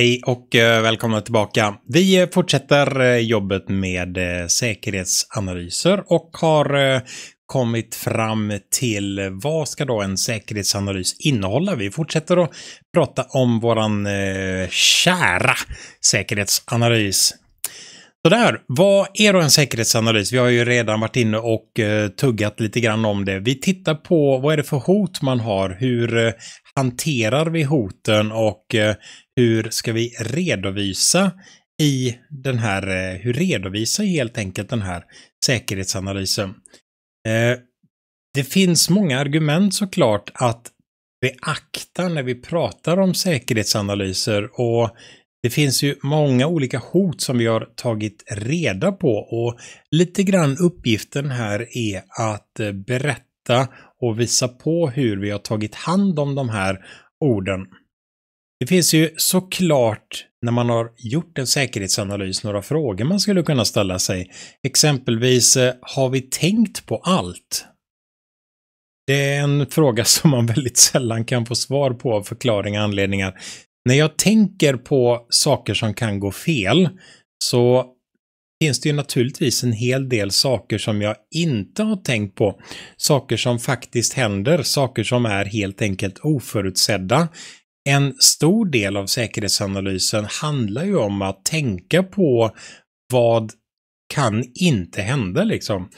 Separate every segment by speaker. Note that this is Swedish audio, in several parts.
Speaker 1: Hej och eh, välkomna tillbaka. Vi eh, fortsätter eh, jobbet med säkerhetsanalyser och har kommit fram till vad ska då en säkerhetsanalys innehålla? Vi fortsätter att prata om våran kära säkerhetsanalys. Sådär, vad är då en säkerhetsanalys? Vi har ju redan varit inne och tuggat lite grann om det. Vi tittar på vad är det för hot man har? Hur hanterar vi hoten och hur ska vi redovisa i den här, eh, hur redovisar helt enkelt den här säkerhetsanalysen? Eh, det finns många argument såklart att beakta när vi pratar om säkerhetsanalyser och det finns ju många olika hot som vi har tagit reda på och lite grann uppgiften här är att eh, berätta och visa på hur vi har tagit hand om de här orden. Det finns ju såklart när man har gjort en säkerhetsanalys några frågor man skulle kunna ställa sig. Exempelvis, eh, har vi tänkt på allt? Det är en fråga som man väldigt sällan kan få svar på av förklaringar och anledningar. När jag tänker på saker som kan gå fel så finns det ju naturligtvis en hel del saker som jag inte har tänkt på. Saker som faktiskt händer, saker som är helt enkelt oförutsedda en stor del av säkerhetsanalysen handlar ju om att tänka på vad kan inte hända liksom.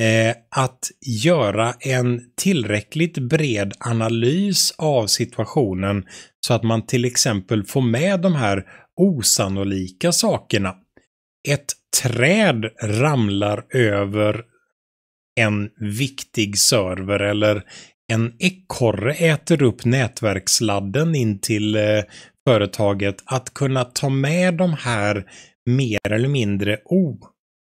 Speaker 1: Eh, att göra en tillräckligt bred analys av situationen så att man till exempel får med de här osannolika sakerna. Ett träd ramlar över en viktig server eller en ekorre äter upp nätverksladden in till eh, företaget att kunna ta med de här mer eller mindre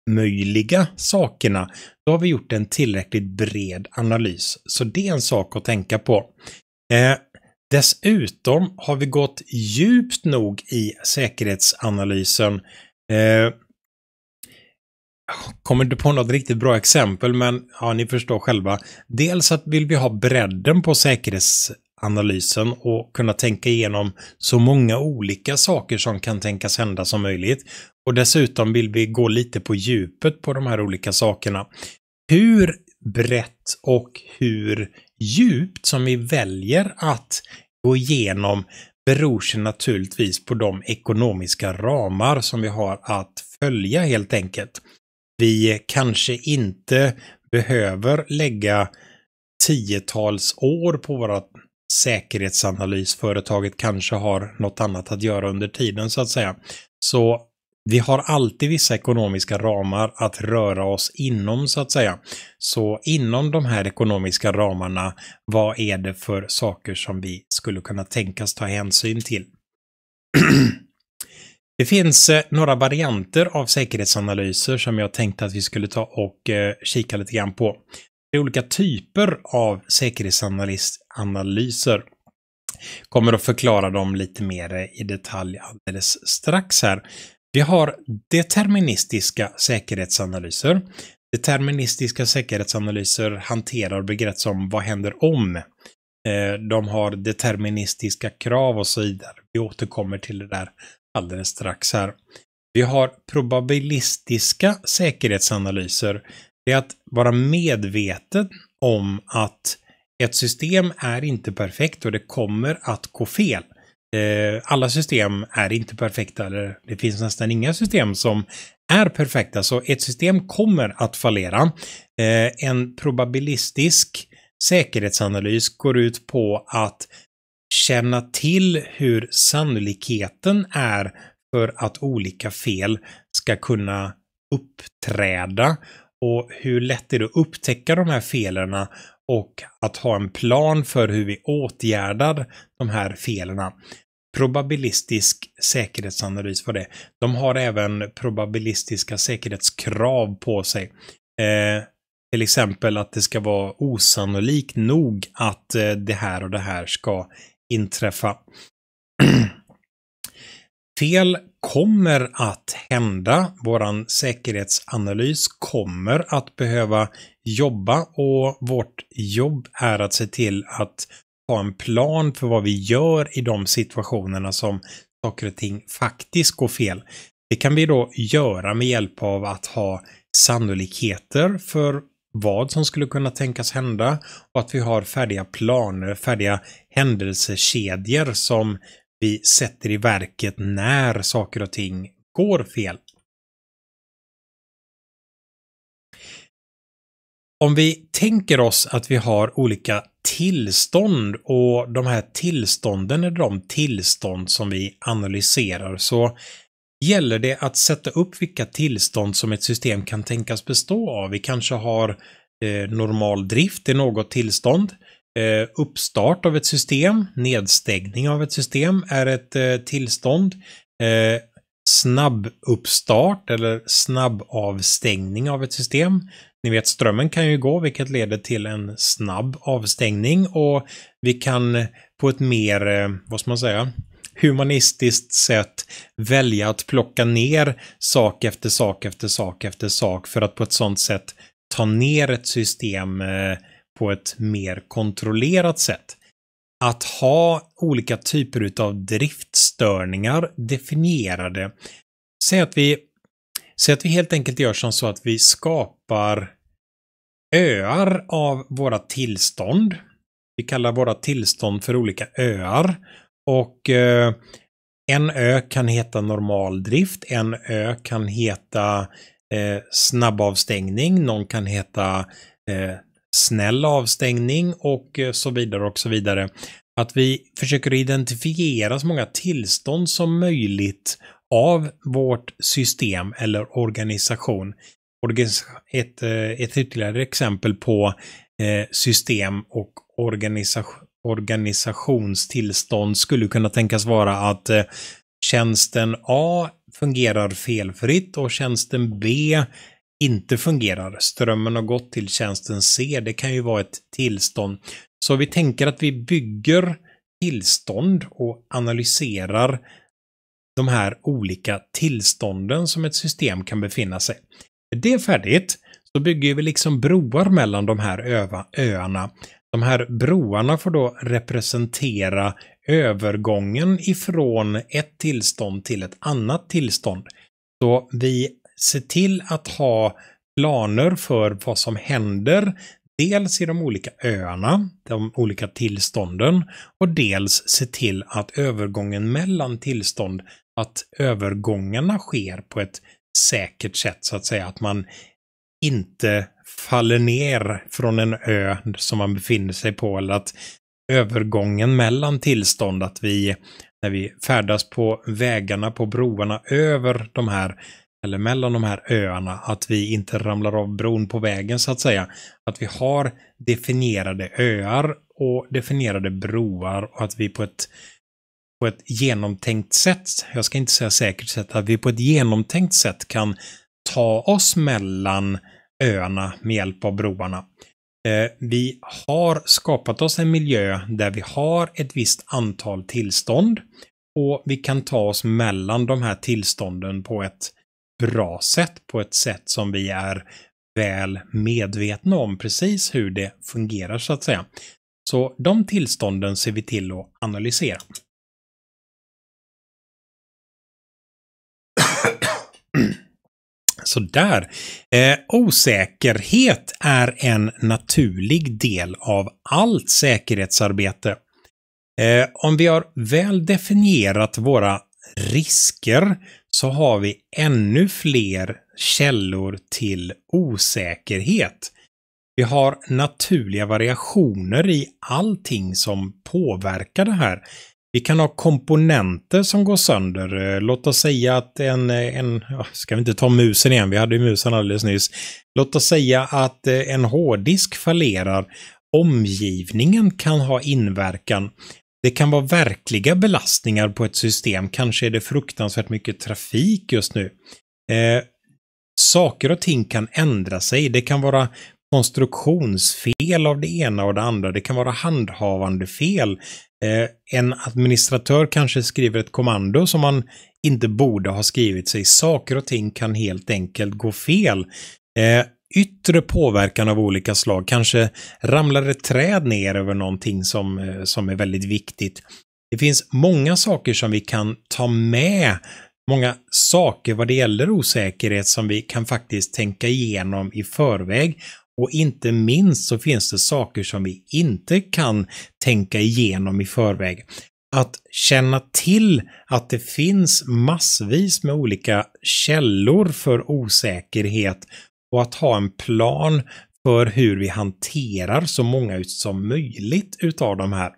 Speaker 1: omöjliga sakerna, då har vi gjort en tillräckligt bred analys. Så det är en sak att tänka på. Eh, dessutom har vi gått djupt nog i säkerhetsanalysen eh, kommer du på något riktigt bra exempel, men ja, ni förstår själva. Dels att vill vi ha bredden på säkerhetsanalysen och kunna tänka igenom så många olika saker som kan tänkas hända som möjligt. Och dessutom vill vi gå lite på djupet på de här olika sakerna. Hur brett och hur djupt som vi väljer att gå igenom beror sig naturligtvis på de ekonomiska ramar som vi har att följa helt enkelt vi kanske inte behöver lägga tiotals år på våra säkerhetsanalys. Företaget kanske har något annat att göra under tiden så att säga. Så vi har alltid vissa ekonomiska ramar att röra oss inom så att säga. Så inom de här ekonomiska ramarna, vad är det för saker som vi skulle kunna tänkas ta hänsyn till? Det finns eh, några varianter av säkerhetsanalyser som jag tänkte att vi skulle ta och eh, kika lite grann på. Det är olika typer av säkerhetsanalyser. Kommer att förklara dem lite mer eh, i detalj alldeles strax här. Vi har deterministiska säkerhetsanalyser. Deterministiska säkerhetsanalyser hanterar begrepp som vad händer om? De har deterministiska krav och så vidare. Vi återkommer till det där alldeles strax här. Vi har probabilistiska säkerhetsanalyser. Det är att vara medveten om att ett system är inte perfekt och det kommer att gå fel. Eh, alla system är inte perfekta, eller det finns nästan inga system som är perfekta, så ett system kommer att fallera. Eh, en probabilistisk säkerhetsanalys går ut på att känna till hur sannolikheten är för att olika fel ska kunna uppträda och hur lätt är det att upptäcka de här felen och att ha en plan för hur vi åtgärdar de här felen. Probabilistisk säkerhetsanalys var det. De har även probabilistiska säkerhetskrav på sig. Eh, till exempel att det ska vara osannolikt nog att eh, det här och det här ska inträffa. Fel kommer att hända. Våran säkerhetsanalys kommer att behöva jobba och vårt jobb är att se till att ha en plan för vad vi gör i de situationerna som saker och ting faktiskt går fel. Det kan vi då göra med hjälp av att ha sannolikheter för vad som skulle kunna tänkas hända och att vi har färdiga planer, färdiga händelsekedjor som vi sätter i verket när saker och ting går fel. Om vi tänker oss att vi har olika tillstånd och de här tillstånden är de tillstånd som vi analyserar så gäller det att sätta upp vilka tillstånd som ett system kan tänkas bestå av. Vi kanske har eh, normal drift i något tillstånd. Eh, uppstart av ett system, nedstängning av ett system är ett eh, tillstånd. Eh, snabb uppstart eller snabb avstängning av ett system. Ni vet strömmen kan ju gå vilket leder till en snabb avstängning och vi kan på ett mer, eh, vad ska man säga, humanistiskt sätt välja att plocka ner sak efter sak efter sak efter sak för att på ett sånt sätt ta ner ett system eh, på ett mer kontrollerat sätt. Att ha olika typer utav driftstörningar definierade. Säg att vi, säg att vi helt enkelt gör som så att vi skapar öar av våra tillstånd. Vi kallar våra tillstånd för olika öar och eh, en ö kan heta normal drift, en ö kan heta eh, snabbavstängning, någon kan heta eh, snäll avstängning och eh, så vidare och så vidare. Att vi försöker identifiera så många tillstånd som möjligt av vårt system eller organisation. Ett, eh, ett ytterligare exempel på eh, system och organisation organisationstillstånd skulle kunna tänkas vara att eh, tjänsten A fungerar felfritt och tjänsten B inte fungerar. Strömmen har gått till tjänsten C. Det kan ju vara ett tillstånd. Så vi tänker att vi bygger tillstånd och analyserar de här olika tillstånden som ett system kan befinna sig. När det är färdigt så bygger vi liksom broar mellan de här öarna de här broarna får då representera övergången ifrån ett tillstånd till ett annat tillstånd. Så vi ser till att ha planer för vad som händer dels i de olika öarna, de olika tillstånden och dels se till att övergången mellan tillstånd, att övergångarna sker på ett säkert sätt så att säga, att man inte faller ner från en ö som man befinner sig på eller att övergången mellan tillstånd att vi när vi färdas på vägarna, på broarna över de här eller mellan de här öarna, att vi inte ramlar av bron på vägen så att säga. Att vi har definierade öar och definierade broar och att vi på ett, på ett genomtänkt sätt, jag ska inte säga säkert sätt, att vi på ett genomtänkt sätt kan ta oss mellan öarna med hjälp av broarna. Eh, vi har skapat oss en miljö där vi har ett visst antal tillstånd och vi kan ta oss mellan de här tillstånden på ett bra sätt, på ett sätt som vi är väl medvetna om precis hur det fungerar så att säga. Så de tillstånden ser vi till att analysera. Sådär. Eh, osäkerhet är en naturlig del av allt säkerhetsarbete. Eh, om vi har väl definierat våra risker så har vi ännu fler källor till osäkerhet. Vi har naturliga variationer i allting som påverkar det här. Vi kan ha komponenter som går sönder. Eh, låt oss säga att en, eh, en ska vi inte ta musen igen, vi hade ju musen alldeles nyss. Låt oss säga att eh, en hårddisk fallerar. Omgivningen kan ha inverkan. Det kan vara verkliga belastningar på ett system. Kanske är det fruktansvärt mycket trafik just nu. Eh, saker och ting kan ändra sig. Det kan vara konstruktionsfel av det ena och det andra. Det kan vara handhavande fel. Eh, en administratör kanske skriver ett kommando som man inte borde ha skrivit sig. Saker och ting kan helt enkelt gå fel. Eh, yttre påverkan av olika slag, kanske ramlar ett träd ner över någonting som, eh, som är väldigt viktigt. Det finns många saker som vi kan ta med många saker vad det gäller osäkerhet som vi kan faktiskt tänka igenom i förväg och inte minst så finns det saker som vi inte kan tänka igenom i förväg. Att känna till att det finns massvis med olika källor för osäkerhet och att ha en plan för hur vi hanterar så många som möjligt utav de här.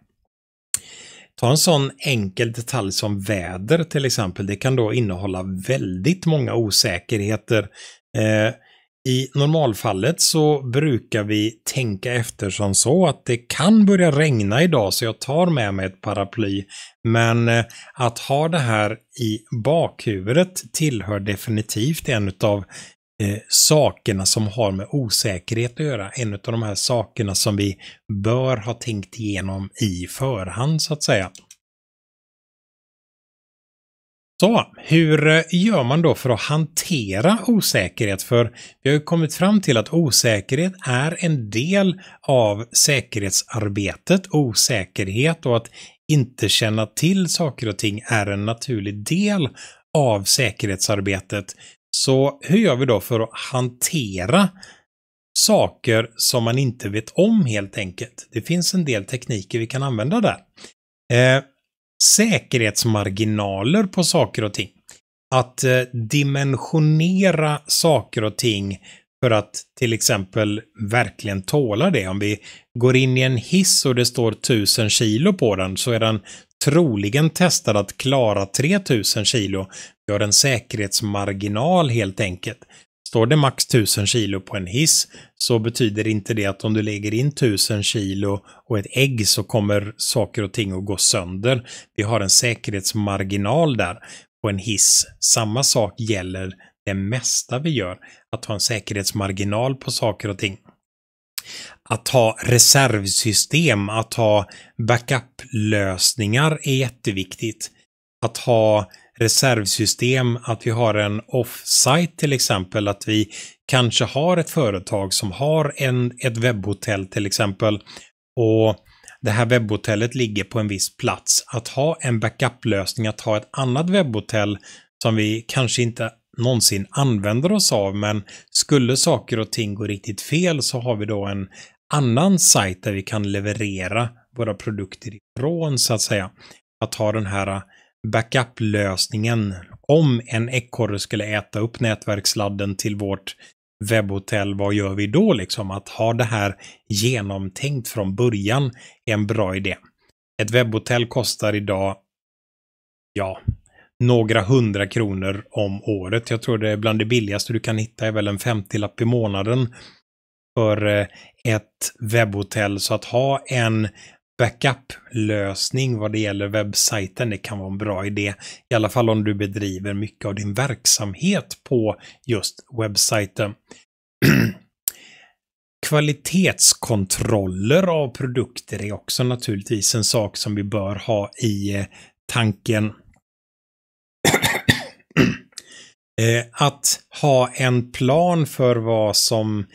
Speaker 1: Ta en sån enkel detalj som väder till exempel. Det kan då innehålla väldigt många osäkerheter. Eh, i normalfallet så brukar vi tänka efter som så att det kan börja regna idag så jag tar med mig ett paraply. Men eh, att ha det här i bakhuvudet tillhör definitivt en av eh, sakerna som har med osäkerhet att göra. En av de här sakerna som vi bör ha tänkt igenom i förhand så att säga. Så, hur eh, gör man då för att hantera osäkerhet? För vi har ju kommit fram till att osäkerhet är en del av säkerhetsarbetet. Osäkerhet och att inte känna till saker och ting är en naturlig del av säkerhetsarbetet. Så hur gör vi då för att hantera saker som man inte vet om helt enkelt? Det finns en del tekniker vi kan använda där. Eh, säkerhetsmarginaler på saker och ting. Att eh, dimensionera saker och ting för att till exempel verkligen tåla det. Om vi går in i en hiss och det står 1000 kilo på den så är den troligen testad att klara 3000 kilo. Vi har en säkerhetsmarginal helt enkelt. Står det max 1000 kilo på en hiss så betyder inte det att om du lägger in 1000 kilo och ett ägg så kommer saker och ting att gå sönder. Vi har en säkerhetsmarginal där på en hiss. Samma sak gäller det mesta vi gör, att ha en säkerhetsmarginal på saker och ting. Att ha reservsystem, att ha backup-lösningar är jätteviktigt. Att ha reservsystem, att vi har en off-site till exempel, att vi kanske har ett företag som har en, ett webbhotell till exempel och det här webbhotellet ligger på en viss plats. Att ha en backup-lösning, att ha ett annat webbhotell som vi kanske inte någonsin använder oss av, men skulle saker och ting gå riktigt fel så har vi då en annan sajt där vi kan leverera våra produkter ifrån så att säga. Att ha den här backup-lösningen om en ekorre skulle äta upp nätverksladden till vårt webbhotell, vad gör vi då liksom? Att ha det här genomtänkt från början är en bra idé. Ett webbhotell kostar idag, ja, några hundra kronor om året. Jag tror det är bland det billigaste du kan hitta är väl en 50-lapp i månaden för eh, ett webbhotell. Så att ha en backup-lösning vad det gäller webbsajten. Det kan vara en bra idé, i alla fall om du bedriver mycket av din verksamhet på just webbsajten. Kvalitetskontroller av produkter är också naturligtvis en sak som vi bör ha i eh, tanken. Eh, att ha en plan för vad som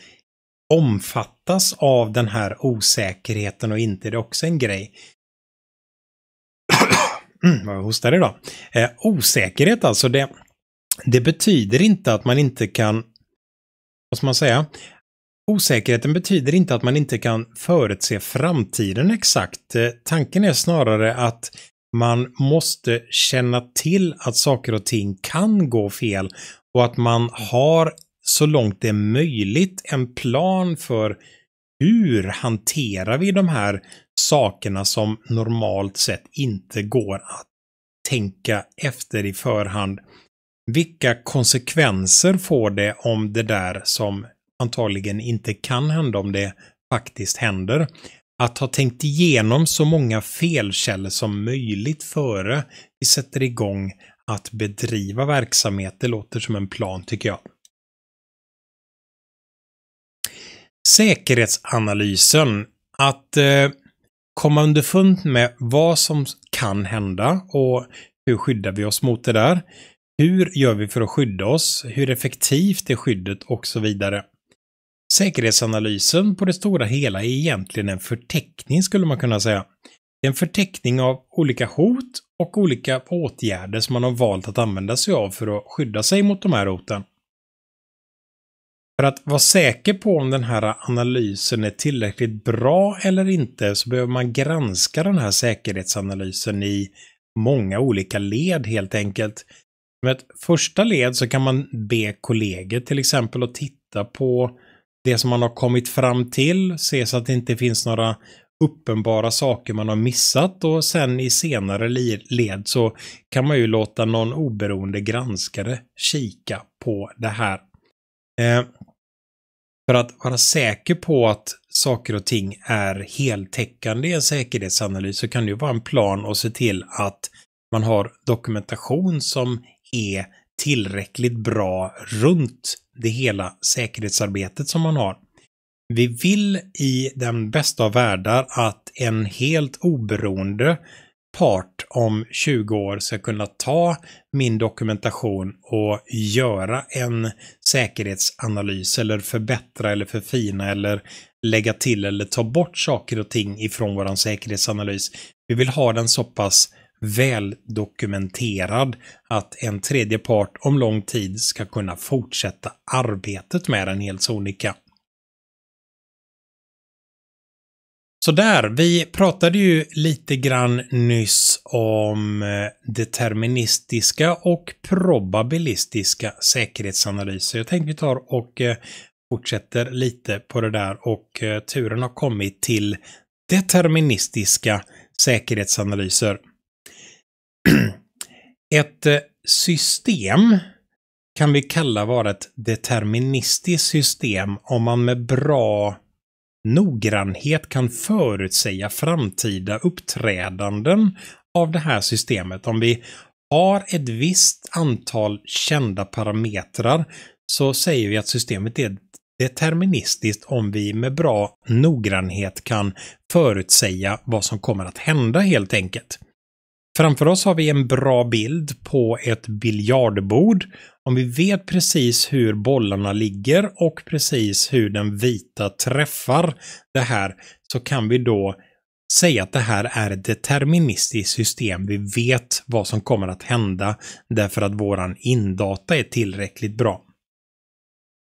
Speaker 1: omfattas av den här osäkerheten och inte? Det är också en grej. Mm, jag hostade idag. Eh, osäkerhet alltså, det, det betyder inte att man inte kan, vad ska man säga, Osäkerheten betyder inte att man inte kan förutse framtiden exakt. Eh, tanken är snarare att man måste känna till att saker och ting kan gå fel och att man har så långt det är möjligt en plan för hur hanterar vi de här sakerna som normalt sett inte går att tänka efter i förhand. Vilka konsekvenser får det om det där som antagligen inte kan hända om det faktiskt händer? Att ha tänkt igenom så många felkällor som möjligt före vi sätter igång att bedriva verksamhet, det låter som en plan tycker jag. säkerhetsanalysen. Att eh, komma underfund med vad som kan hända och hur skyddar vi oss mot det där? Hur gör vi för att skydda oss? Hur effektivt är skyddet och så vidare? Säkerhetsanalysen på det stora hela är egentligen en förteckning skulle man kunna säga. Det är en förteckning av olika hot och olika åtgärder som man har valt att använda sig av för att skydda sig mot de här hoten. För att vara säker på om den här analysen är tillräckligt bra eller inte så behöver man granska den här säkerhetsanalysen i många olika led helt enkelt. Med ett första led så kan man be kollegor till exempel att titta på det som man har kommit fram till, se så att det inte finns några uppenbara saker man har missat och sen i senare led så kan man ju låta någon oberoende granskare kika på det här. Eh, för att vara säker på att saker och ting är heltäckande i en säkerhetsanalys så kan det ju vara en plan att se till att man har dokumentation som är tillräckligt bra runt det hela säkerhetsarbetet som man har. Vi vill i den bästa av världar att en helt oberoende part om 20 år ska kunna ta min dokumentation och göra en säkerhetsanalys eller förbättra eller förfina eller lägga till eller ta bort saker och ting ifrån våran säkerhetsanalys. Vi vill ha den så pass väldokumenterad att en tredje part om lång tid ska kunna fortsätta arbetet med den helt sonika. Sådär, vi pratade ju lite grann nyss om eh, deterministiska och probabilistiska säkerhetsanalyser. Jag tänkte vi tar och eh, fortsätter lite på det där och eh, turen har kommit till deterministiska säkerhetsanalyser. Ett system kan vi kalla vara ett deterministiskt system om man med bra noggrannhet kan förutsäga framtida uppträdanden av det här systemet. Om vi har ett visst antal kända parametrar så säger vi att systemet är deterministiskt om vi med bra noggrannhet kan förutsäga vad som kommer att hända helt enkelt. Framför oss har vi en bra bild på ett biljardbord. Om vi vet precis hur bollarna ligger och precis hur den vita träffar det här så kan vi då säga att det här är ett deterministiskt system. Vi vet vad som kommer att hända därför att våran indata är tillräckligt bra.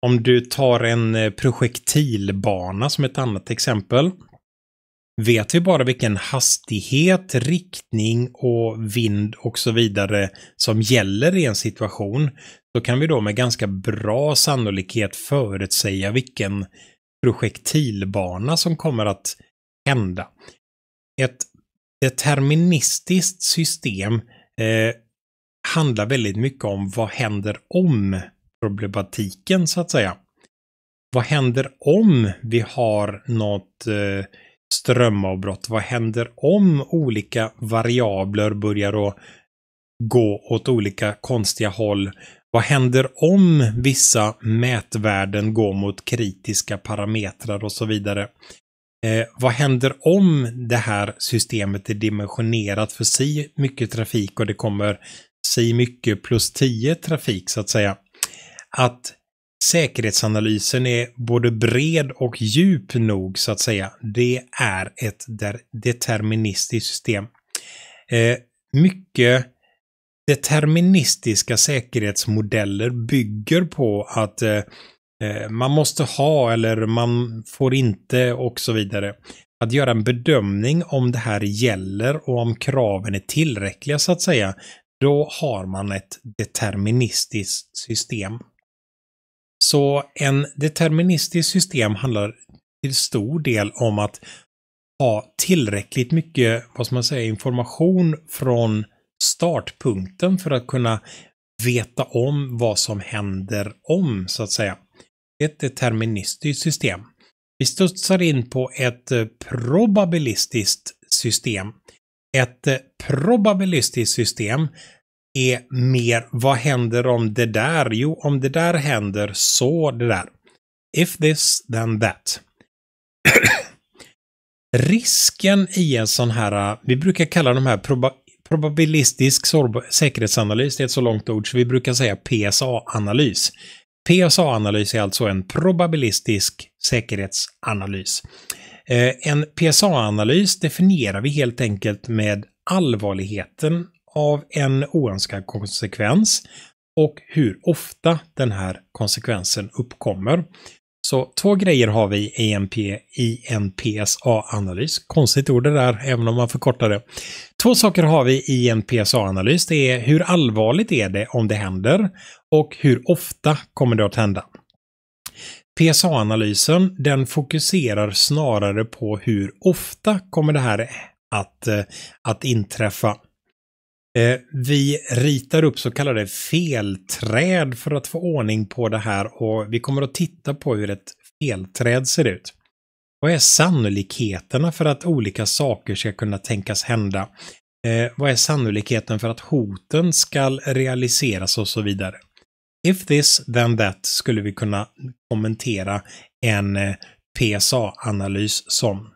Speaker 1: Om du tar en eh, projektilbana som ett annat exempel Vet vi bara vilken hastighet, riktning och vind och så vidare som gäller i en situation, så kan vi då med ganska bra sannolikhet förutsäga vilken projektilbana som kommer att hända. Ett deterministiskt system eh, handlar väldigt mycket om vad händer om problematiken så att säga. Vad händer om vi har något eh, strömavbrott? Vad händer om olika variabler börjar att gå åt olika konstiga håll? Vad händer om vissa mätvärden går mot kritiska parametrar och så vidare? Eh, vad händer om det här systemet är dimensionerat för si mycket trafik och det kommer si mycket plus 10 trafik så att säga? Att säkerhetsanalysen är både bred och djup nog så att säga. Det är ett deterministiskt system. Eh, mycket deterministiska säkerhetsmodeller bygger på att eh, eh, man måste ha eller man får inte och så vidare. Att göra en bedömning om det här gäller och om kraven är tillräckliga så att säga, då har man ett deterministiskt system. Så en deterministiskt system handlar till stor del om att ha tillräckligt mycket, vad ska man säga, information från startpunkten för att kunna veta om vad som händer om, så att säga. Ett deterministiskt system. Vi studsar in på ett eh, probabilistiskt system. Ett eh, probabilistiskt system är mer vad händer om det där? Jo, om det där händer så det där. If this, then that. Risken i en sån här, äh, vi brukar kalla de här proba probabilistisk säkerhetsanalys, det är ett så långt ord så vi brukar säga PSA-analys. PSA-analys är alltså en probabilistisk säkerhetsanalys. Eh, en PSA-analys definierar vi helt enkelt med allvarligheten av en oönskad konsekvens och hur ofta den här konsekvensen uppkommer. Så två grejer har vi i en psa analys Konstigt ord det där, även om man förkortar det. Två saker har vi i en PSA-analys. Det är hur allvarligt är det om det händer och hur ofta kommer det att hända? PSA-analysen, den fokuserar snarare på hur ofta kommer det här att, eh, att inträffa. Eh, vi ritar upp så kallade felträd för att få ordning på det här och vi kommer att titta på hur ett felträd ser ut. Vad är sannolikheterna för att olika saker ska kunna tänkas hända? Eh, vad är sannolikheten för att hoten ska realiseras och så vidare? If this, then that skulle vi kunna kommentera en eh, PSA-analys som.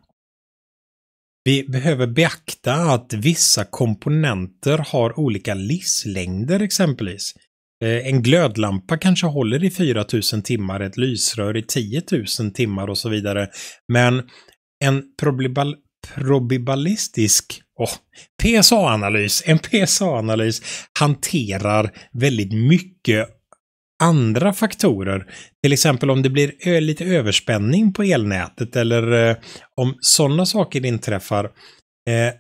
Speaker 1: Vi behöver beakta att vissa komponenter har olika livslängder exempelvis. Eh, en glödlampa kanske håller i 4000 timmar, ett lysrör i 10 000 timmar och så vidare. Men en probibal probabilistisk oh, PSA-analys, en PSA-analys hanterar väldigt mycket andra faktorer. Till exempel om det blir lite överspänning på elnätet eller eh, om sådana saker inträffar. Eh,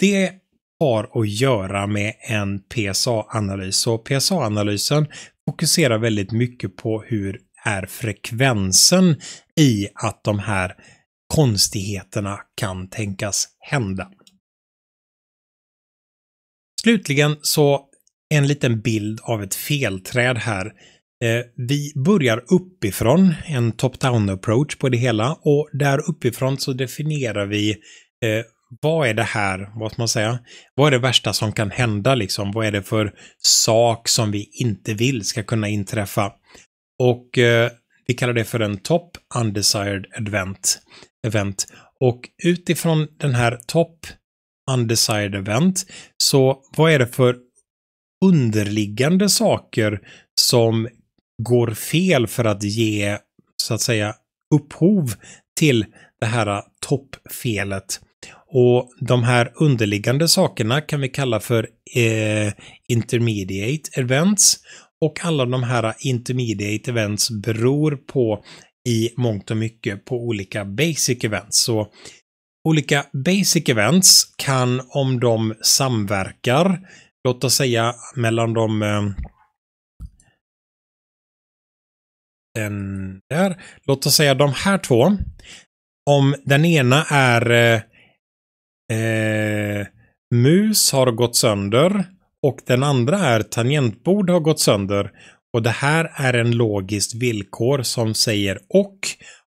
Speaker 1: det har att göra med en PSA-analys och PSA-analysen fokuserar väldigt mycket på hur är frekvensen i att de här konstigheterna kan tänkas hända. Slutligen så en liten bild av ett felträd här. Eh, vi börjar uppifrån, en top-down approach på det hela och där uppifrån så definierar vi eh, vad är det här, vad ska man säga, vad är det värsta som kan hända liksom? Vad är det för sak som vi inte vill ska kunna inträffa? Och eh, vi kallar det för en top undesired event. event. Och utifrån den här top undesired event, så vad är det för underliggande saker som går fel för att ge, så att säga, upphov till det här toppfelet. Och de här underliggande sakerna kan vi kalla för eh, intermediate events och alla de här intermediate events beror på i mångt och mycket på olika basic events. Så olika basic events kan om de samverkar låt oss säga mellan de eh, den där. Låt oss säga de här två. Om den ena är eh, eh, mus har gått sönder och den andra är tangentbord har gått sönder. Och det här är en logiskt villkor som säger och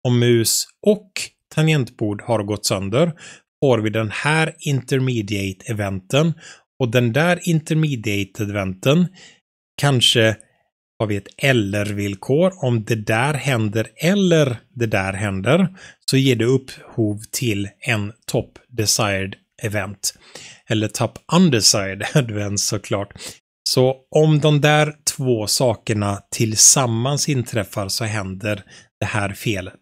Speaker 1: om mus och tangentbord har gått sönder får vi den här intermediate eventen och den där intermediate adventen kanske har vi ett eller-villkor. Om det där händer eller det där händer så ger det upphov till en top desired event. Eller top undesired event såklart. Så om de där två sakerna tillsammans inträffar så händer det här felet.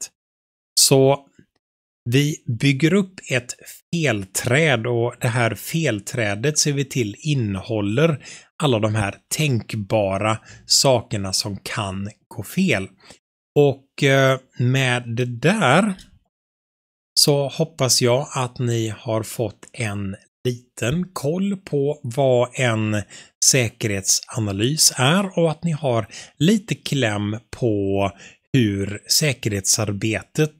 Speaker 1: Så vi bygger upp ett felträd och det här felträdet ser vi till innehåller alla de här tänkbara sakerna som kan gå fel. Och eh, med det där så hoppas jag att ni har fått en liten koll på vad en säkerhetsanalys är och att ni har lite kläm på hur säkerhetsarbetet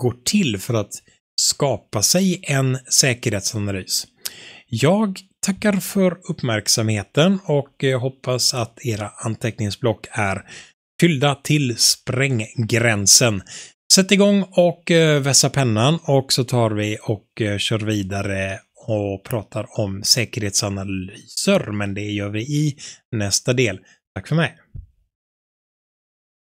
Speaker 1: går till för att skapa sig en säkerhetsanalys. Jag tackar för uppmärksamheten och eh, hoppas att era anteckningsblock är fyllda till spränggränsen. Sätt igång och eh, vässa pennan och så tar vi och eh, kör vidare och pratar om säkerhetsanalyser, men det gör vi i nästa del. Tack för mig!